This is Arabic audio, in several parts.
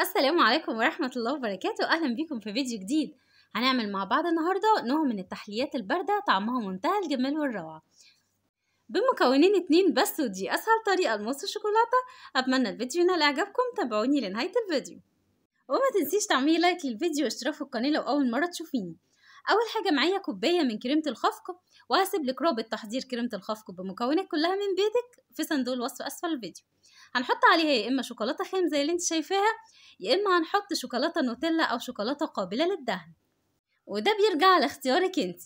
السلام عليكم ورحمة الله وبركاته أهلا بيكم في فيديو جديد هنعمل مع بعض النهاردة نوع من التحليات الباردة طعمها منتهى الجمال والروعة بمكونين اتنين بس ودي أسهل طريقة لمص الشوكولاتة أتمنى الفيديو ينال إعجابكم تابعوني لنهاية الفيديو وما تنسيش تعملي لايك للفيديو واشتراك في القناة لو أول مرة تشوفيني اول حاجه معايا كوبايه من كريمه الخفق وهسيب لك رابط تحضير كريمه الخفق بمكونات كلها من بيتك في صندوق الوصف اسفل الفيديو هنحط عليها يا اما شوكولاته خام زي اللي انت شايفاها يا اما هنحط شوكولاته نوتيلا او شوكولاته قابله للدهن وده بيرجع لاختيارك انت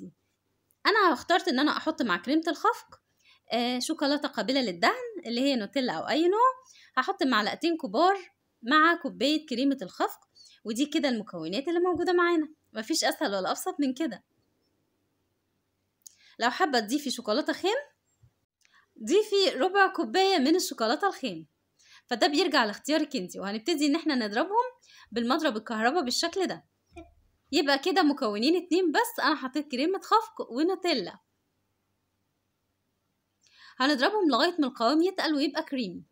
انا اخترت ان انا احط مع كريمه الخفق آه، شوكولاته قابله للدهن اللي هي نوتيلا او اي نوع هحط معلقتين كبار مع كوباية كريمة الخفق ودي كده المكونات اللي موجودة معانا مفيش أسهل ولا أبسط من كده لو حابة تضيفي شوكولاتة خام ضيفي ربع كوباية من الشوكولاتة الخام فده بيرجع لاختيارك انتي وهنبتدي ان احنا نضربهم بالمضرب الكهرباء بالشكل ده يبقى كده مكونين اتنين بس انا حطيت كريمة خفق ونوتيلا هنضربهم لغاية ما القوام يتقل ويبقى كريمي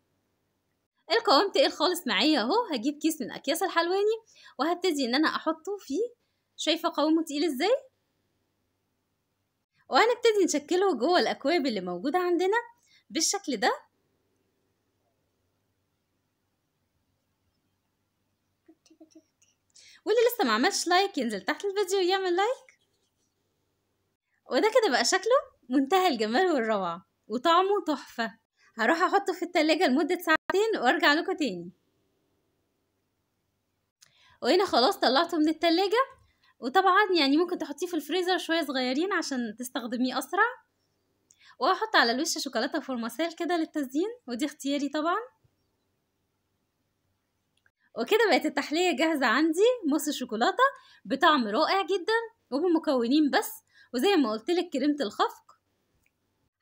القوام تقل خالص معايا اهو هجيب كيس من اكياس الحلواني وهبتدي ان انا احطه فيه شايفه قوامه تقيل ازاي وهنبتدي نشكله جوه الاكواب اللي موجوده عندنا بالشكل ده واللي لسه ما عملش لايك ينزل تحت الفيديو يعمل لايك وده كده بقى شكله منتهى الجمال والروعه وطعمه تحفه هروح احطه في التلاجة لمدة ساعتين وارجع لكم تاني وهنا خلاص طلعته من التلاجة وطبعا يعني ممكن تحطيه في الفريزر شوية صغيرين عشان تستخدميه اسرع وهحط على الوش شوكولاتة فورماسيل كده للتزيين ودي اختياري طبعا وكده بقت التحلية جاهزة عندي موس شوكولاتة بطعم رائع جدا وبمكونين بس وزي ما قلتلك كريمة الخفق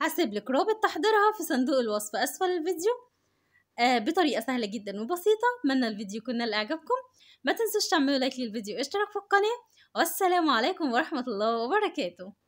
هسيب لك رابط تحضيرها في صندوق الوصف أسفل الفيديو آه بطريقة سهلة جدا وبسيطة أتمنى الفيديو يكون نال إعجابكم ما تنسوش تعملوا لايك للفيديو واشتراك في القناة والسلام عليكم ورحمة الله وبركاته